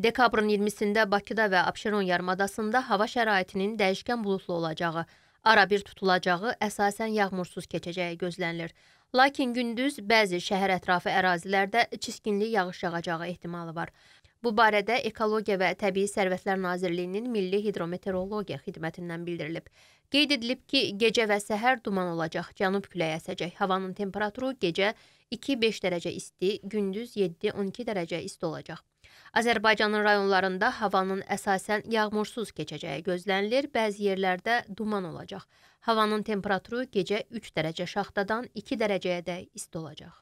Dekabrın 20-də Bakıda və Abşeron yarımadasında hava şəraitinin dəyişkən buludlu olacağı, arabir tutulacağı, əsasən yağmursuz keçəcəyi gözlənilir. Lakin gündüz bəzi şəhər ətrafı ərazilərdə çiskinli yağış yağacağı ehtimalı var. Bu barədə Ekologiya və Təbii Sərvətlər Nazirliyinin Milli Hidrometeorologiya xidmətindən bildirilib. Qeyd edilib ki, gecə və səhər duman olacaq, cənub küləyi əsəcək. Havanın temperaturu gecə 2-5 dərəcə isti, gündüz 7-12 dərəcə isti olacaq. Azərbaycanın rayonlarında havanın əsasən yağmursuz keçəcəyi gözlənilir, bəzi yerlərdə duman olacaq. Havanın temperaturu gecə 3 dərəcə şaxtadan 2 dərəcəyə də isti olacaq.